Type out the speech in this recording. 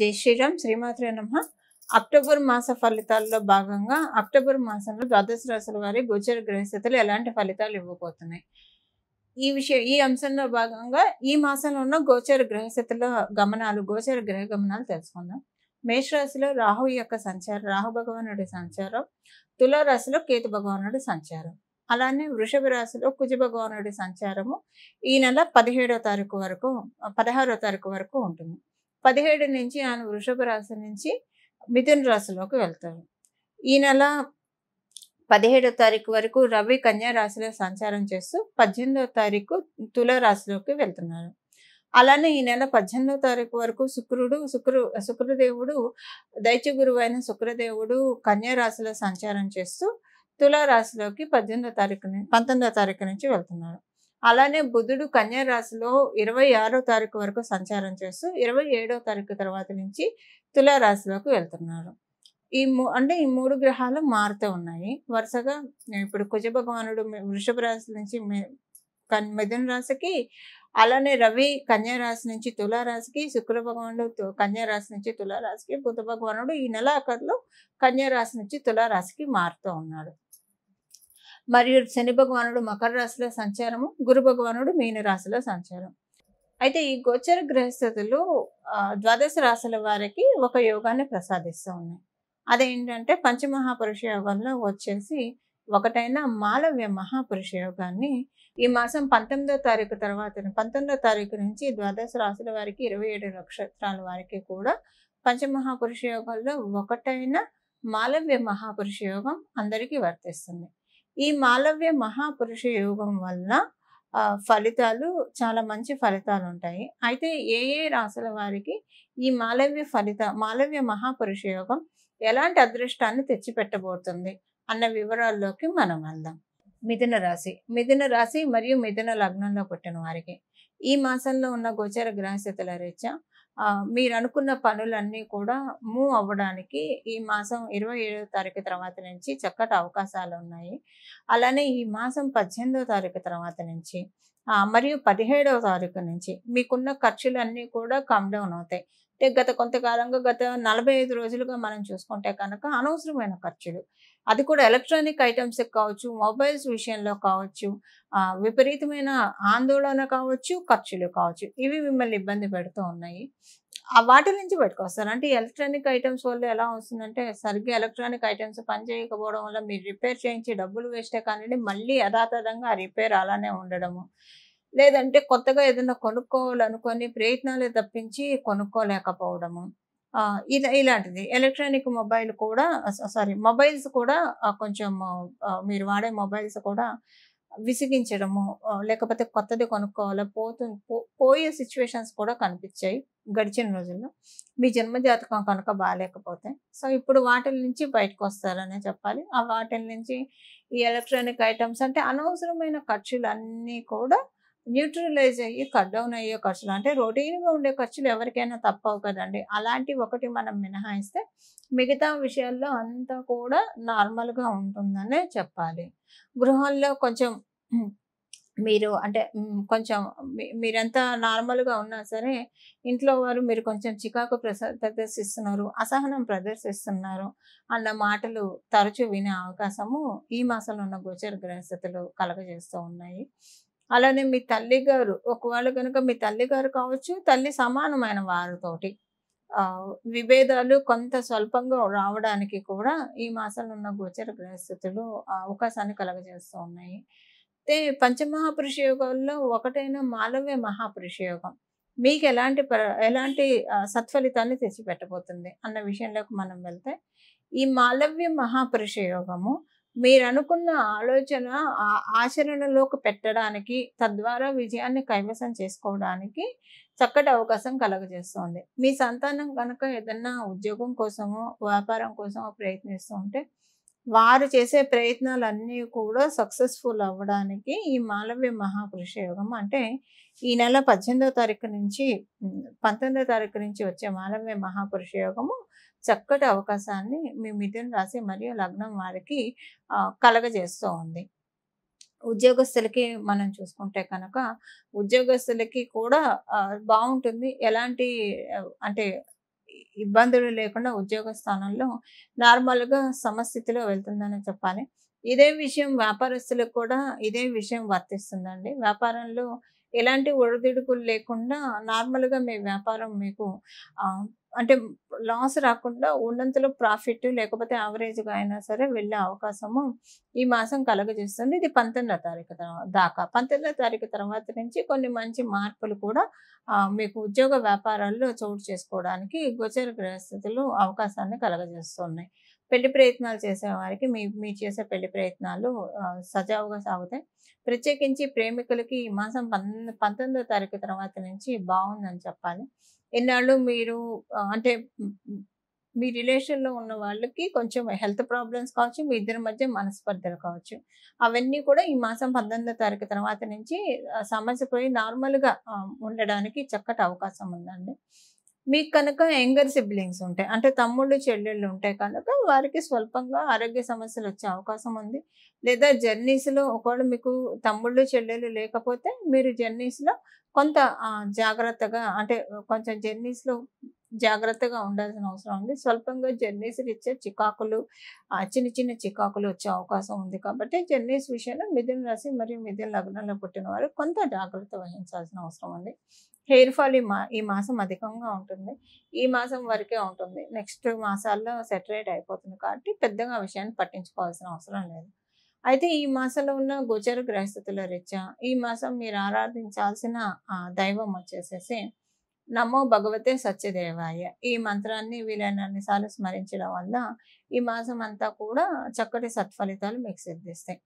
జై శ్రీరామ్ శ్రీమాత్రే నమ అక్టోబర్ మాస ఫలితాల్లో భాగంగా అక్టోబర్ మాసంలో ద్వాదశ రాశుల వారి గోచర గ్రహస్థితులు ఎలాంటి ఫలితాలు ఇవ్వబోతున్నాయి ఈ విషయం ఈ అంశంలో భాగంగా ఈ మాసంలో ఉన్న గోచర గ్రహస్థితుల గమనాలు గోచర గ్రహ గమనాలు తెలుసుకుందాం మేషరాశిలో రాహు యొక్క సంచారం రాహు భగవానుడి సంచారం తులారాశిలో కేతు భగవానుడి సంచారం అలానే వృషభ రాశిలో కుజ భగవానుడి సంచారము ఈ నెల పదిహేడో తారీఖు వరకు పదహారో తారీఖు వరకు ఉంటుంది పదిహేడు నుంచి ఆయన వృషభ రాశి నుంచి మిథున రాశిలోకి వెళ్తారు ఈ నెల పదిహేడో తారీఖు వరకు రవి కన్యా రాశిలో సంచారం చేస్తూ పద్దెనిమిదవ తారీఖు రాశిలోకి వెళ్తున్నారు అలానే ఈ నెల పద్దెనిమిదవ తారీఖు వరకు శుక్రుడు శుక్రు శుక్రదేవుడు దైత్య గురువు అయిన శుక్రదేవుడు కన్యా రాశిలో సంచారం చేస్తూ రాశిలోకి పద్దెనిమిదో తారీఖు పంతొమ్మిదో తారీఖు నుంచి వెళ్తున్నారు అలానే బుధుడు కన్యా రాశిలో ఇరవై ఆరో తారీఖు వరకు సంచారం చేస్తూ ఇరవై ఏడో తారీఖు తర్వాత నుంచి తులారాశిలోకి వెళ్తున్నారు ఈ అంటే ఈ మూడు గ్రహాలు మారుతూ ఉన్నాయి వరుసగా ఇప్పుడు కుజ భగవానుడు వృషభ రాశి నుంచి మిథున రాశికి అలానే రవి కన్యా రాశి నుంచి తులారాశికి శుక్ర భగవానుడు కన్యా రాశి నుంచి తులారాశికి బుధ భగవానుడు ఈ నెల ఆఖరిలో కన్యా రాశి నుంచి తులారాశికి మారుతూ ఉన్నాడు మరియు శని భగవానుడు మకర రాశిలో సంచారము గురు భగవానుడు మీన రాశిలో సంచారం అయితే ఈ గోచర గ్రహస్థితులు ద్వాదశ రాశుల వారికి ఒక యోగాన్ని ప్రసాదిస్తూ ఉన్నాయి అదేంటంటే పంచమహాపురుష యోగంలో వచ్చేసి ఒకటైన మాలవ్య మహాపురుష యోగాన్ని ఈ మాసం పంతొమ్మిదో తారీఖు తర్వాత పంతొమ్మిదో తారీఖు నుంచి ద్వాదశ రాశుల వారికి ఇరవై ఏడు నక్షత్రాల వారికి కూడా పంచమహాపురుష యోగంలో ఒకటైన మాలవ్య మహాపురుష యోగం అందరికీ వర్తిస్తుంది ఈ మాలవ్య మహాపురుష యోగం వల్ల ఫలితాలు చాలా మంచి ఫలితాలు ఉంటాయి అయితే ఏ ఏ రాసుల వారికి ఈ మాలవ్య ఫలిత మాలవ్య మహాపురుష యోగం ఎలాంటి అదృష్టాన్ని తెచ్చిపెట్టబోతుంది అన్న వివరాల్లోకి మనం వెళ్దాం మిథున రాశి మిథున రాశి మరియు మిథున లగ్నంలో పుట్టిన వారికి ఈ మాసంలో ఉన్న గోచర గ్రహస్థితుల రీత్యా మీరు అనుకున్న పనులన్నీ కూడా మూవ్ అవ్వడానికి ఈ మాసం ఇరవై ఏడవ తారీఖు తర్వాత నుంచి చక్కటి అవకాశాలు ఉన్నాయి అలానే ఈ మాసం పద్దెనిమిదవ తారీఖు తర్వాత నుంచి మరియు పదిహేడవ తారీఖు నుంచి మీకున్న ఖర్చులు అన్నీ కూడా కమ్ డౌన్ అవుతాయి అంటే గత కొంతకాలంగా గత నలభై ఐదు రోజులుగా మనం చూసుకుంటే కనుక అనవసరమైన ఖర్చులు అది కూడా ఎలక్ట్రానిక్ ఐటమ్స్ కావచ్చు మొబైల్స్ విషయంలో కావచ్చు విపరీతమైన ఆందోళన కావచ్చు ఖర్చులు కావచ్చు ఇవి మిమ్మల్ని ఇబ్బంది పెడుతూ ఉన్నాయి వాటి నుంచి పెట్టుకొస్తారు అంటే ఎలక్ట్రానిక్ ఐటమ్స్ వల్ల ఎలా వస్తుందంటే సరిగ్గా ఎలక్ట్రానిక్ ఐటమ్స్ పని చేయకపోవడం వల్ల మీరు రిపేర్ చేయించి డబ్బులు వేస్టే కానివ్వండి మళ్ళీ యథాతథంగా ఆ రిపేర్ అలానే ఉండడము లేదంటే కొత్తగా ఏదైనా కొనుక్కోవాలనుకొని ప్రయత్నాలే తప్పించి కొనుక్కోలేకపోవడము ఇలా ఇలాంటిది ఎలక్ట్రానిక్ మొబైల్ కూడా సారీ మొబైల్స్ కూడా కొంచెం మీరు వాడే మొబైల్స్ కూడా విసిగించడము లేకపోతే కొత్తది కొనుక్కోవాలి పోతు పోయే సిచ్యువేషన్స్ కూడా కనిపించాయి గడిచిన రోజుల్లో మీ జన్మ జాతకం కనుక బాగాలేకపోతే సో ఇప్పుడు వాటి నుంచి బయటకు వస్తారనే చెప్పాలి ఆ వాటి నుంచి ఈ ఎలక్ట్రానిక్ ఐటమ్స్ అంటే అనవసరమైన ఖర్చులు అన్నీ కూడా న్యూట్రలైజ్ అయ్యి కట్ డౌన్ అయ్యే ఖర్చులు అంటే రొటీన్గా ఉండే ఖర్చులు ఎవరికైనా తప్పవు కదండి అలాంటి ఒకటి మనం మినహాయిస్తే మిగతా విషయాల్లో అంతా కూడా నార్మల్గా ఉంటుందనే చెప్పాలి గృహంలో కొంచెం మీరు అంటే కొంచెం మీరంతా నార్మల్గా ఉన్నా సరే ఇంట్లో వారు మీరు కొంచెం చికాకు ప్రదర్శిస్తున్నారు అసహనం ప్రదర్శిస్తున్నారు అన్న మాటలు తరచూ వినే అవకాశము ఈ మాసంలో ఉన్న గోచర గ్రహస్థితులు కలగజేస్తూ ఉన్నాయి అలానే మీ తల్లి గారు ఒకవేళ కనుక మీ తల్లి గారు కావచ్చు తల్లి సమానమైన వారితోటి విభేదాలు కొంత స్వల్పంగా రావడానికి కూడా ఈ మాసంలో ఉన్న గోచర గ్రహస్థితులు అవకాశాన్ని కలగజేస్తూ ఉన్నాయి అయితే పంచమహాపురుష యోగంలో ఒకటైన మాలవ్య మహాపురుష యోగం మీకు ఎలాంటి ఎలాంటి సత్ఫలితాన్ని తెచ్చిపెట్టబోతుంది అన్న విషయంలోకి మనం వెళ్తే ఈ మాలవ్య మహాపురుష యోగము మీరు అనుకున్న ఆలోచన ఆచరణలోకి పెట్టడానికి తద్వారా విజయాన్ని కైవసం చేసుకోవడానికి చక్కటి అవకాశం కలగజేస్తుంది మీ సంతానం కనుక ఏదన్నా ఉద్యోగం కోసమో వ్యాపారం కోసమో ప్రయత్నిస్తూ ఉంటే వారు చేసే ప్రయత్నాలన్నీ కూడా సక్సెస్ఫుల్ అవ్వడానికి ఈ మాలవ్య మహాపురుష యోగం అంటే ఈ నెల పద్దెనిమిదో తారీఖు నుంచి పంతొమ్మిదో తారీఖు నుంచి వచ్చే మాలవ్య మహాపురుష యోగము చక్కటి అవకాశాన్ని మీ మిథున రాశి మరియు లగ్నం వారికి కలగజేస్తూ ఉంది ఉద్యోగస్తులకి మనం చూసుకుంటే కనుక ఉద్యోగస్తులకి కూడా బాగుంటుంది ఎలాంటి అంటే ఇబ్బందులు లేకుండా ఉద్యోగ స్థానంలో నార్మల్గా సమస్థితిలో వెళ్తుందని చెప్పాలి ఇదే విషయం వ్యాపారస్తులకు కూడా ఇదే విషయం వర్తిస్తుందండి వ్యాపారంలో ఎలాంటి ఒడిదుడుకులు లేకుండా నార్మల్గా మీ వ్యాపారం మీకు అంటే లాస్ రాకుండా ఉన్నంతలో ప్రాఫిట్ లేకపోతే యావరేజ్గా అయినా సరే వెళ్ళే అవకాశము ఈ మాసం కలుగజేస్తుంది ఇది పంతొమ్మిదో తారీఖు దాకా పంతొమ్మిదో తారీఖు తర్వాత నుంచి కొన్ని మంచి మార్పులు కూడా మీకు ఉద్యోగ వ్యాపారాల్లో చోటు చేసుకోవడానికి గోచర గ్రహస్థితులు అవకాశాన్ని కలగజేస్తున్నాయి పెళ్లి ప్రయత్నాలు చేసేవారికి మీ మీరు చేసే పెళ్లి ప్రయత్నాలు సజావుగా సాగుతాయి ప్రత్యేకించి ప్రేమికులకి ఈ మాసం పంతొమ్మిదో తారీఖు తర్వాత నుంచి బాగుందని చెప్పాలి ఎన్నాళ్ళు మీరు అంటే మీ రిలేషన్లో ఉన్న వాళ్ళకి కొంచెం హెల్త్ ప్రాబ్లమ్స్ కావచ్చు మీ ఇద్దరి మధ్య మనస్పర్ధలు కావచ్చు అవన్నీ కూడా ఈ మాసం పంతొమ్మిదో తారీఖు తర్వాత నుంచి సమస్య పోయి నార్మల్గా ఉండడానికి చక్కటి అవకాశం ఉందండి మీకు కనుక యంగర్ సిబ్లింగ్స్ ఉంటాయి అంటే తమ్ముళ్ళు చెల్లెళ్ళు ఉంటాయి కనుక వారికి స్వల్పంగా ఆరోగ్య సమస్యలు వచ్చే అవకాశం ఉంది లేదా జర్నీస్లో ఒకవేళ మీకు తమ్ముళ్ళు చెల్లెళ్ళు లేకపోతే మీరు జర్నీస్లో కొంత జాగ్రత్తగా అంటే కొంచెం జర్నీస్లో జాగ్రత్తగా ఉండాల్సిన అవసరం ఉంది స్వల్పంగా జర్నీస్ ఇచ్చే చికాకులు చిన్న చిన్న చికాకులు వచ్చే అవకాశం ఉంది కాబట్టి జర్నీస్ విషయంలో మిథున రాశి మరియు మిథున లగ్నంలో పుట్టిన వారు కొంత జాగ్రత్త వహించాల్సిన అవసరం ఉంది హెయిర్ ఫాల్ ఈ మా ఈ మాసం అధికంగా ఉంటుంది ఈ మాసం వరకే ఉంటుంది నెక్స్ట్ మాసాల్లో సెటరేట్ అయిపోతుంది కాబట్టి పెద్దగా విషయాన్ని పట్టించుకోవాల్సిన అవసరం లేదు అయితే ఈ మాసంలో ఉన్న గోచర గ్రహస్థితుల రీత్యా ఈ మాసం మీరు ఆరాధించాల్సిన దైవం వచ్చేసేసి నమో భగవతే సత్యదేవాయ ఈ మంత్రాన్ని వీలైనన్ని సార్లు స్మరించడం వల్ల ఈ మాసం అంతా కూడా చక్కటి సత్ఫలితాలు మీకు సిద్ధిస్తాయి